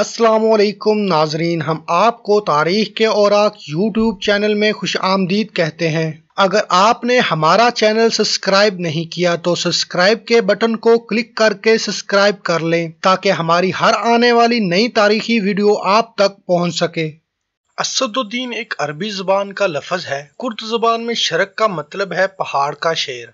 असलम नाजरीन हम आपको तारीख के औरक यूट्यूब चैनल में खुश आमदीद कहते हैं अगर आपने हमारा चैनल सब्सक्राइब नहीं किया तो सब्सक्राइब के बटन को क्लिक करके सब्सक्राइब कर लें ताकि हमारी हर आने वाली नई तारीखी वीडियो आप तक पहुंच सके असदुद्दीन एक अरबी ज़बान का लफज है कुर्द ज़बान में शरक का मतलब है पहाड़ का शेर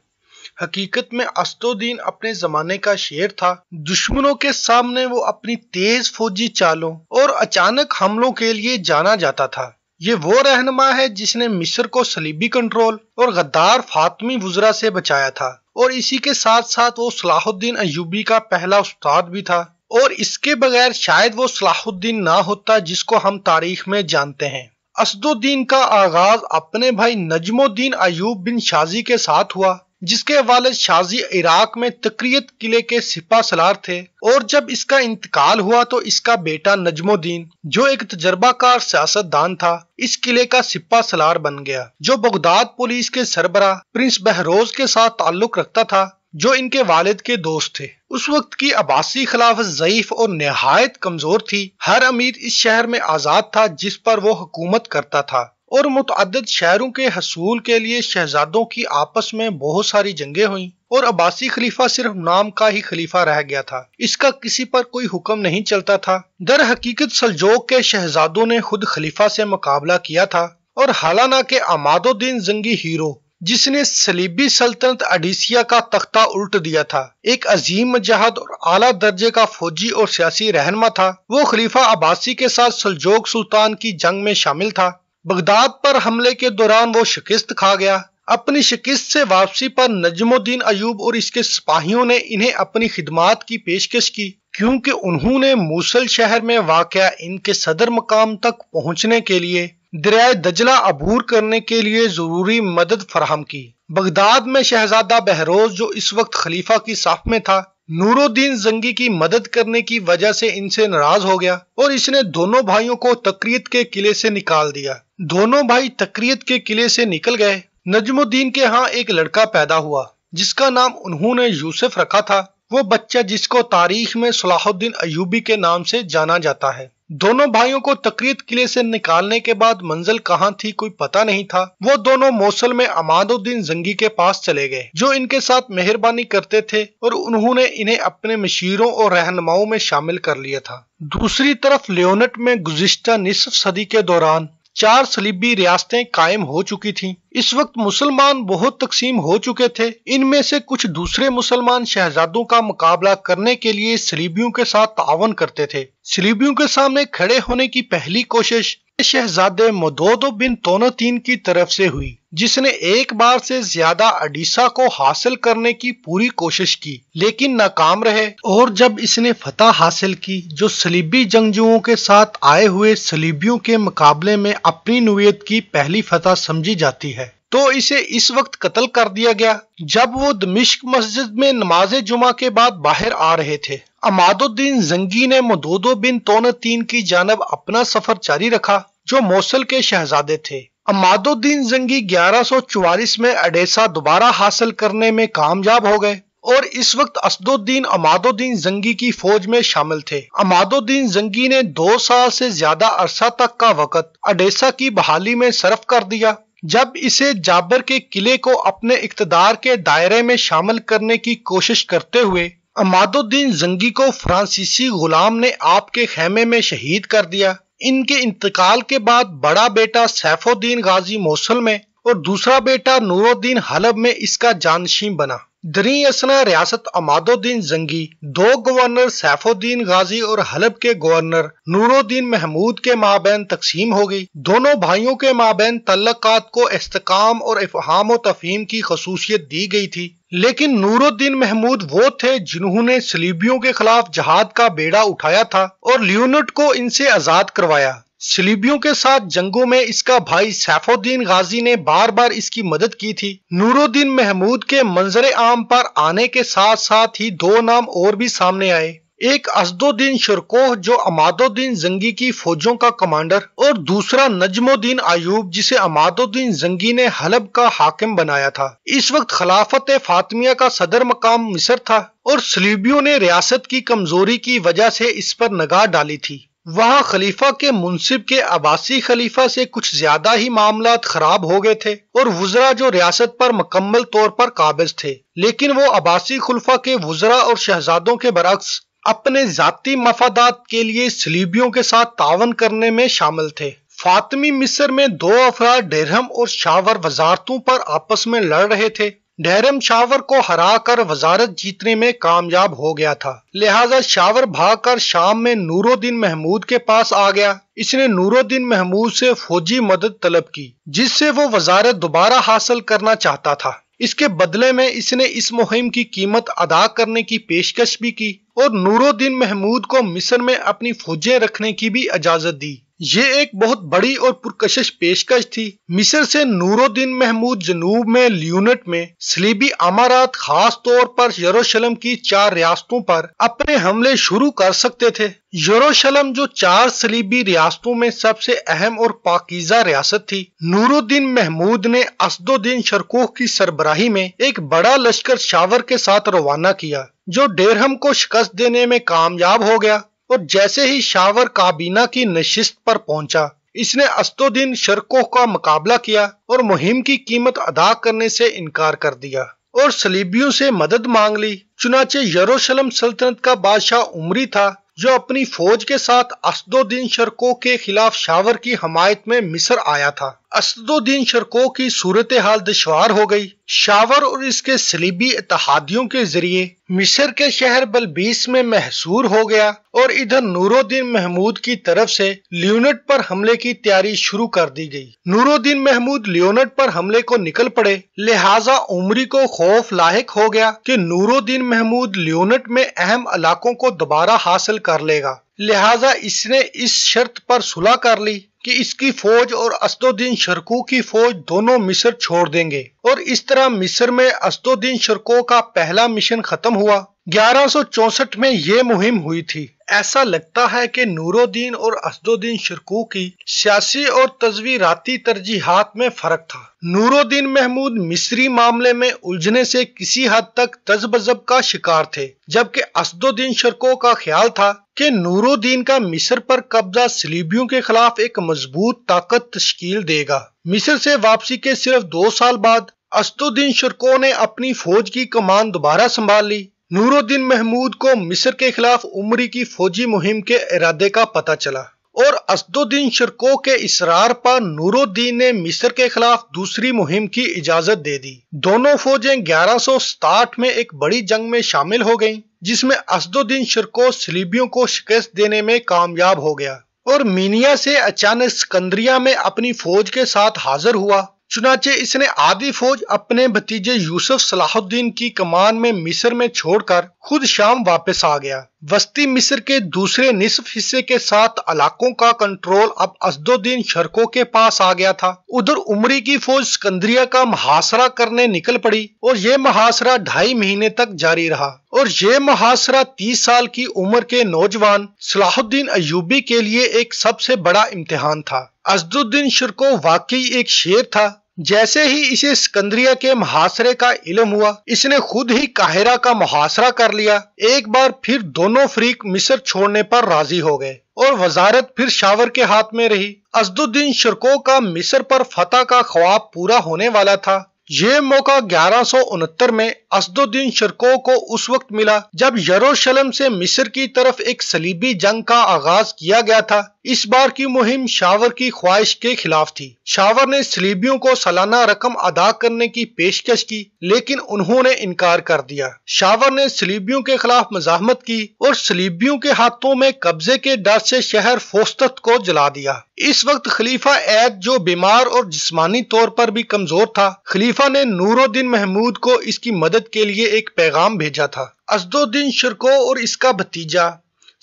हकीकत में अस्तोदीन अपने जमाने का शेर था दुश्मनों के सामने वो अपनी तेज फौजी चालों और अचानक हमलों के लिए जाना जाता था ये वो रहनमा है जिसने मिस्र को सलीबी कंट्रोल और गद्दार फातमी वजरा से बचाया था और इसी के साथ साथ वो सलाहुद्दीन अयूबी का पहला उस्ताद भी था और इसके बगैर शायद वो सलाहुद्दीन ना होता जिसको हम तारीख में जानते हैं असदुद्दीन का आगाज अपने भाई नजमुद्दीन अयूब बिन शाजी के साथ हुआ जिसके वालिद शाजी इराक में तक्रियत किले के सिपा सलार थे और जब इसका इंतकाल हुआ तो इसका बेटा नजमुद्दीन जो एक तजर्बाकार सियासतदान था इस किले का सिपा सलार बन गया जो बगदाद पुलिस के सरबरा प्रिंस बहरोज के साथ ताल्लुक रखता था जो इनके वालिद के दोस्त थे उस वक्त की अबासी खिलाफ ज़यीफ और नहायत कमजोर थी हर अमीर इस शहर में आजाद था जिस पर वो हुकूमत करता था और मुतद शहरों के हसूल के लिए शहजादों की आपस में बहुत सारी जंगें हुई और अबासी खलीफा सिर्फ नाम का ही खलीफा रह गया था इसका किसी पर कोई हुक्म नहीं चलता था दर हकीकत सलजोग के शहजादों ने खुद खलीफा से मुकाबला किया था और हालाना के आमादोद्दीन जंगी हीरो जिसने सलीबी सल्तनत अडीसिया का तख्ता उल्ट दिया था एक अजीम मजहद और आला दर्जे का फौजी और सियासी रहनमा था वो खलीफा अबासी के साथ सलजोग सुल्तान की जंग में शामिल था बगदाद पर हमले के दौरान वो शिकस्त खा गया अपनी शिकस्त से वापसी पर नजमुद्दीन अयूब और इसके सिपाहियों ने इन्हें अपनी खिदमात की पेशकश की क्योंकि उन्होंने मूसल शहर में वाक़ इनके सदर मकाम तक पहुँचने के लिए दरियाए दजला अबूर करने के लिए ज़रूरी मदद फराहम की बगदाद में शहजादा बहरोज जो इस वक्त खलीफा की साफ में था नूरुद्दीन जंगी की मदद करने की वजह से इनसे नाराज हो गया और इसने दोनों भाइयों को तकरीत के किले से निकाल दिया दोनों भाई तकरीत के किले से निकल गए नजमुद्दीन के यहाँ एक लड़का पैदा हुआ जिसका नाम उन्होंने यूसुफ रखा था वो बच्चा जिसको तारीख में सलाहुद्दीन अयूबी के नाम से जाना जाता है दोनों भाइयों को तकरीत किले से निकालने के बाद मंजिल कहाँ थी कोई पता नहीं था वो दोनों मौसल में अमादुद्दीन जंगी के पास चले गए जो इनके साथ मेहरबानी करते थे और उन्होंने इन्हें अपने मशीरों और रहनुमाओं में शामिल कर लिया था दूसरी तरफ लियोनट में गुजश्ता निसफ सदी के दौरान चार सलीबी रियासतें कायम हो चुकी थीं। इस वक्त मुसलमान बहुत तकसीम हो चुके थे इनमें से कुछ दूसरे मुसलमान शहजादों का मुकाबला करने के लिए सलीबियों के साथ तावन करते थे सलीबियों के सामने खड़े होने की पहली कोशिश शहजादे मदोदो बिन तोनतीन की तरफ से हुई जिसने एक बार से ज्यादा अडीसा को हासिल करने की पूरी कोशिश की लेकिन नाकाम रहे और जब इसने फतह हासिल की जो सलीबी जंगजुओं के साथ आए हुए सलीबियों के मुकाबले में अपनी नुयत की पहली फतह समझी जाती है तो इसे इस वक्त कत्ल कर दिया गया जब वो दमिश्क मस्जिद में नमाज जुमा के बाद बाहर आ रहे थे अमादुद्दीन जंगी ने मदोदो बिन तोनतीन की जानब अपना सफर जारी रखा जो मौसल के शहजादे थे अमादुद्दीन जंगी 1144 में अडेसा दोबारा हासिल करने में कामयाब हो गए और इस वक्त असदुद्दीन अमादुद्दीन जंगी की फौज में शामिल थे अमादुद्दीन जंगी ने दो साल से ज्यादा अरसा तक का वक़्त अडेसा की बहाली में सर्फ कर दिया जब इसे जाबर के किले को अपने इकतदार के दायरे में शामिल करने की कोशिश करते हुए अमादुद्दीन जंगी को फ्रांसीसी गुलाम ने आपके खेमे में शहीद कर दिया इनके इंतकाल के बाद बड़ा बेटा सैफुद्दीन गाजी मोसल में और दूसरा बेटा नूरुद्दीन हलब में इसका जानशीन बना दरी असना रियासत अमादुद्दीन जंगी दो गवर्नर सैफुद्दीन गाजी और हलब के गवर्नर नूरुद्दीन महमूद के माबेन तकसीम हो गई दोनों भाइयों के माबेन तल्लक़ात को इस्तकाम और इफहाम तफहीम की खसूसियत दी गई थी लेकिन नूरुद्दीन महमूद वो थे जिन्होंने सलीबियों के खिलाफ जहाद का बेड़ा उठाया था और लियोनट को इनसे आजाद करवाया सलीबियों के साथ जंगों में इसका भाई सैफुद्दीन गाजी ने बार बार इसकी मदद की थी नूरुद्दीन महमूद के मंजर आम पर आने के साथ साथ ही दो नाम और भी सामने आए एक असदुद्दीन शिरकोह जो अमादुद्दीन जंगी की फौजों का कमांडर और दूसरा नजमुद्दीन आयूब जिसे अमादुद्दीन जंगी ने हलब का हाकिम बनाया था इस वक्त खिलाफत फातमिया का सदर मकाम मिसर था और सलीबियों ने रियासत की कमजोरी की वजह से इस पर नगाह डाली थी वहाँ खलीफा के मुंसिब के आबासी खलीफा से कुछ ज्यादा ही मामला खराब हो गए थे और वजरा जो रियासत पर मुकम्मल तौर पर काबिज थे लेकिन वो आबासी खुलफा के वजरा और शहजादों के बरक्स अपने जाति मफादात के लिए सलीबियों के साथ तावन करने में शामिल थे फातमी मिस्र में दो अफरा डेरहम और शावर वजारतों पर आपस में लड़ रहे थे डेरहम शावर को हराकर वजारत जीतने में कामयाब हो गया था लिहाजा शावर भागकर शाम में नूरोद्दीन महमूद के पास आ गया इसने नूरोद्दीन महमूद से फौजी मदद तलब की जिससे वो वजारत दोबारा हासिल करना चाहता था इसके बदले में इसने इस मुहिम की कीमत अदा करने की पेशकश भी की और नूरुद्दीन महमूद को मिस्र में अपनी फौजें रखने की भी इजाजत दी ये एक बहुत बड़ी और पुरकशिश पेशकश थी मिस्र से नूरुद्दीन महमूद जनूब में ल्यूनट में सलीबी अमारात खास तौर पर यरूशलेम की चार रियासतों पर अपने हमले शुरू कर सकते थे यरूशलेम जो चार सलीबी रियासतों में सबसे अहम और पाकिजा रियासत थी नूरुद्दीन महमूद ने असदुद्दीन शरकोह की सरबराही में एक बड़ा लश्कर शावर के साथ रवाना किया जो डेरहम को शिकस्त देने में कामयाब हो गया और जैसे ही शावर काबीना की नशिस्त पर पहुंचा इसने अस्तुद्दीन शर्कों का मुकाबला किया और मुहिम की कीमत अदा करने से इनकार कर दिया और सलीबियों से मदद मांग ली चुनाचे यरूशलेम सल्तनत का बादशाह उमरी था जो अपनी फौज के साथ असदुद्दीन शर्कों के खिलाफ शावर की हमायत में मिस्र आया था असदुद्दीन शर्को की सूरत हाल दुशवार हो गई शावर और इसके सलीबी इतिहादियों के जरिए मिस्र के शहर बलबीस में महसूर हो गया और इधर नूरुद्दीन महमूद की तरफ से लियोनट पर हमले की तैयारी शुरू कर दी गई नूरुद्दीन महमूद लियोनट पर हमले को निकल पड़े लिहाजा उमरी को खौफ लाक हो गया कि नूरुद्दीन महमूद लियोनट में अहम इलाकों को दोबारा हासिल कर लेगा लिहाजा इसने इस शर्त पर सुलह कर ली कि इसकी फौज और असदुद्दीन शर्को की फौज दोनों मिस्र छोड़ देंगे और इस तरह मिस्र में असदुद्दीन शरको का पहला मिशन खत्म हुआ 1164 में ये मुहिम हुई थी ऐसा लगता है कि नूरुद्दीन और असदुद्दीन शिरकू की सियासी और तजवीराती तरजीहत में फर्क था नूरुद्दीन महमूद मिस्री मामले में उलझने से किसी हद तक तजबजब का शिकार थे जबकि असदुद्दीन शिरकू का ख्याल था कि नूरुद्दीन का मिस्र पर कब्जा सलीबियों के खिलाफ एक मजबूत ताकत तश्कील देगा मिस्र से वापसी के सिर्फ दो साल बाद असदुद्दीन शिरकू ने अपनी फौज की कमान दोबारा संभाल ली नूरुद्दीन महमूद को मिस्र के खिलाफ उमरी की फौजी मुहिम के इरादे का पता चला और असदुद्दीन शर्को के इसरार पर नूरुद्दीन ने मिस्र के खिलाफ दूसरी मुहिम की इजाजत दे दी दोनों फौजें ग्यारह में एक बड़ी जंग में शामिल हो गईं, जिसमें असदुद्दीन शर्को सलीबियों को शिकस्त देने में कामयाब हो गया और मीनिया से अचानक सिकंदरिया में अपनी फौज के साथ हाजिर हुआ चुनाचे इसने आधी फौज अपने भतीजे यूसुफ सलाहुद्दीन की कमान में मिस्र में छोड़कर खुद शाम वापस आ गया वस्ती मिस्र के दूसरे निसफ हिस्से के साथ इलाकों का कंट्रोल अब असदुद्दीन शर्को के पास आ गया था उधर उमरी की फौज सिकंदरिया का महासरा करने निकल पड़ी और यह महासरा ढाई महीने तक जारी रहा और यह मुहासरा तीस साल की उम्र के नौजवान सलाहुद्दीन अयूबी के लिए एक सबसे बड़ा इम्तिहान था असदुद्दीन शर्को वाकई एक शेर था जैसे ही इसे सिकंदरिया के महासरे का इलम हुआ इसने खुद ही काहिरा का मुहासरा कर लिया एक बार फिर दोनों फ्रीक मिस्र छोड़ने पर राजी हो गए और वजारत फिर शावर के हाथ में रही अजदुद्दीन शर्को का मिस्र पर फतेह का ख्वाब पूरा होने वाला था ये मौका ग्यारह में असदुद्दीन शर्को को उस वक्त मिला जब यरूशलेम से मिस्र की तरफ एक सलीबी जंग का आगाज किया गया था इस बार की मुहिम शावर की ख्वाहिश के खिलाफ थी शावर ने सलीबियों को सालाना रकम अदा करने की पेशकश की लेकिन उन्होंने इनकार कर दिया शावर ने सलीबियों के खिलाफ मजामत की और सलीबियों के हाथों में कब्जे के डर से शहर फोस्तत को जला दिया इस वक्त खलीफा ऐद जो बीमार और जिस्मानी तौर पर भी कमजोर था खलीफा ने नूरुद्दीन महमूद को इसकी मदद के लिए एक पैगाम भेजा था असदुद्दीन शिरको और इसका भतीजा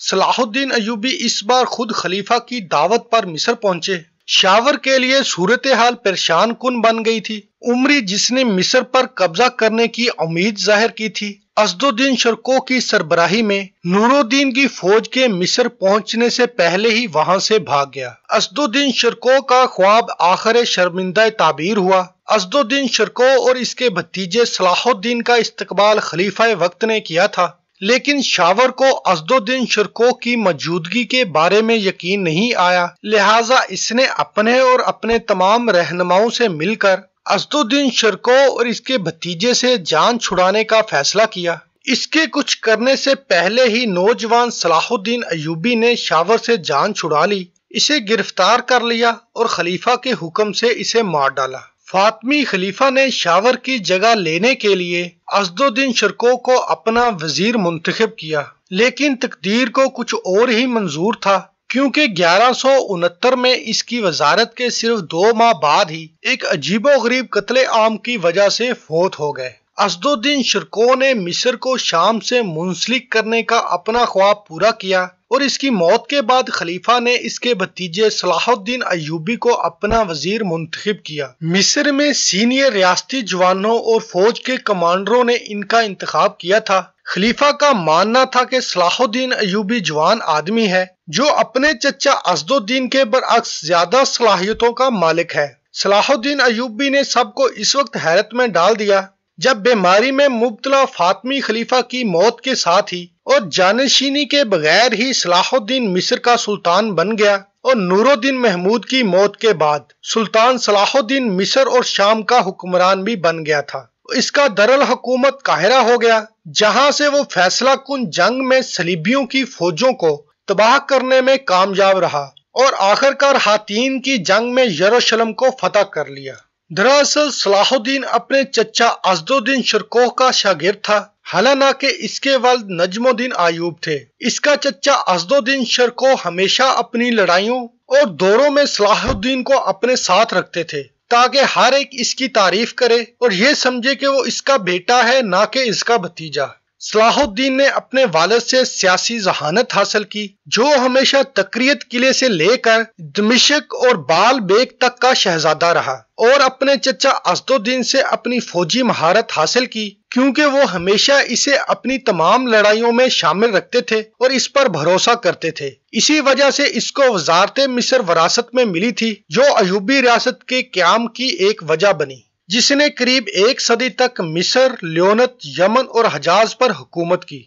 सलाहुद्दीन अयूबी इस बार खुद खलीफा की दावत पर मिस्र पहुंचे शावर के लिए सूरत हाल परेशान कुन बन गई थी उमरी जिसने मिस्र पर कब्जा करने की उम्मीद जाहिर की थी असदुद्दीन शर्को की सरबराही में नूरुद्दीन की फौज के मिस्र पहुंचने से पहले ही वहां से भाग गया असदुद्दीन शर्को का ख्वाब आखिर शर्मिंदा ताबीर हुआ असदुद्दीन शर्को और इसके भतीजे सलाहुद्दीन का इस्तकबाल खलीफा वक्त ने किया था लेकिन शावर को अजदुद्दीन शिरको की मौजूदगी के बारे में यकीन नहीं आया लिहाजा इसने अपने और अपने तमाम रहनुमाओं से मिलकर असदुद्दीन शिरको और इसके भतीजे से जान छुड़ाने का फैसला किया इसके कुछ करने से पहले ही नौजवान सलाहुद्दीन अयूबी ने शावर से जान छुड़ा ली इसे गिरफ्तार कर लिया और खलीफा के हुक्म से इसे मार डाला फातमी खलीफा ने शावर की जगह लेने के लिए असदुद्दीन शर्को को अपना वजीर मुंतखब किया लेकिन तकदीर को कुछ और ही मंजूर था क्योंकि ग्यारह में इसकी वजारत के सिर्फ दो माह बाद ही एक अजीबो गरीब कतले आम की वजह से फोत हो गए असदुद्दीन शर्को ने मिस्र को शाम से मुंसलिक करने का अपना ख्वाब पूरा किया और इसकी मौत के बाद खलीफा ने इसके भतीजे सलाहुद्दीन अयूबी को अपना वजीर मुंतखब किया मिस्र में सीनियर रियाती जवानों और फौज के कमांडरों ने इनका इंतखब किया था खलीफा का मानना था कि सलाहुद्दीन अयूबी जवान आदमी है जो अपने चचा असदुद्दीन के बरअक्स ज्यादा सलाहियतों का मालिक है सलाहुद्दीन अयूबी ने सबको इस वक्त हैरत में डाल दिया जब बीमारी में मुबतला फातमी खलीफा की मौत के साथ ही और जानशीनी के बगैर ही सलाहुद्दीन मिस्र का सुल्तान बन गया और नूरुद्दीन महमूद की मौत के बाद सुल्तान सलाहुद्दीन मिस्र और शाम का हुक्मरान भी बन गया था इसका दरअल हुकूमत काहिरा हो गया जहां से वो फैसला कुन जंग में सलीबियों की फौजों को तबाह करने में कामयाब रहा और आखिरकार हातीन की जंग में यरूशलम को फतह कर लिया दरअसल सलाहुद्दीन अपने चचा अजदुद्दीन शरकोह का शागिर था हालांकि इसके वाल नजमुद्दीन आयूब थे इसका चचा अजदुद्दीन शरकोह हमेशा अपनी लड़ाइयों और दौरों में सलाहुद्दीन को अपने साथ रखते थे ताकि हर एक इसकी तारीफ करे और ये समझे कि वो इसका बेटा है ना कि इसका भतीजा सलाहुद्दीन ने अपने वालद से सियासी जहानत हासिल की जो हमेशा तकरीत किले से लेकर दमिशक और बाल बेग तक का शहजादा रहा और अपने चचा अस्तुद्दीन से अपनी फौजी महारत हासिल की क्योंकि वो हमेशा इसे अपनी तमाम लड़ाइयों में शामिल रखते थे और इस पर भरोसा करते थे इसी वजह से इसको वजारत मिस्र वरासत में मिली थी जो अयूबी रियासत के क्याम की एक वजह बनी जिसने करीब एक सदी तक मिस्र, ल्योनत, यमन और हजाज पर हुकूमत की